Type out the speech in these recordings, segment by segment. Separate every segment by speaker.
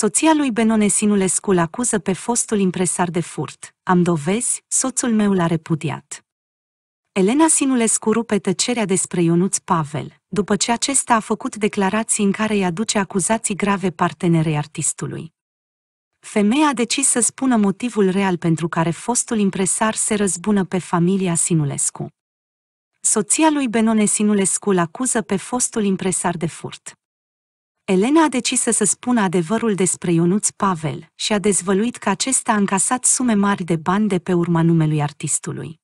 Speaker 1: Soția lui Benone Sinulescu îl acuză pe fostul impresar de furt. Am dovezi, soțul meu l-a repudiat. Elena Sinulescu rupe tăcerea despre Ionuț Pavel, după ce acesta a făcut declarații în care îi aduce acuzații grave partenerei artistului. Femeia a decis să spună motivul real pentru care fostul impresar se răzbună pe familia Sinulescu. Soția lui Benone Sinulescu îl acuză pe fostul impresar de furt. Elena a decis să spună adevărul despre Ionuț Pavel și a dezvăluit că acesta a încasat sume mari de bani de pe urma numelui artistului.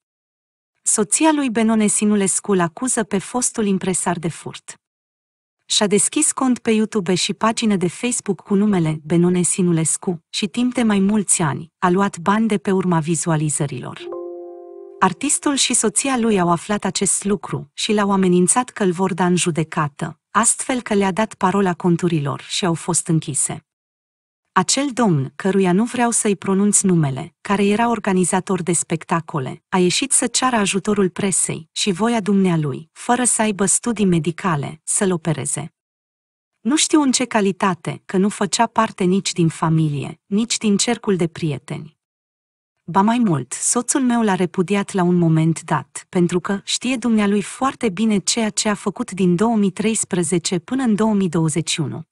Speaker 1: Soția lui Benone Sinulescu îl acuză pe fostul impresar de furt. Și-a deschis cont pe YouTube și pagină de Facebook cu numele Benone Sinulescu și timp de mai mulți ani a luat bani de pe urma vizualizărilor. Artistul și soția lui au aflat acest lucru și l-au amenințat că îl vor da în judecată, astfel că le-a dat parola conturilor și au fost închise. Acel domn, căruia nu vreau să-i pronunț numele, care era organizator de spectacole, a ieșit să ceară ajutorul presei și voia dumnealui, fără să aibă studii medicale, să-l opereze. Nu știu în ce calitate, că nu făcea parte nici din familie, nici din cercul de prieteni, Ba mai mult, soțul meu l-a repudiat la un moment dat, pentru că știe dumnealui foarte bine ceea ce a făcut din 2013 până în 2021.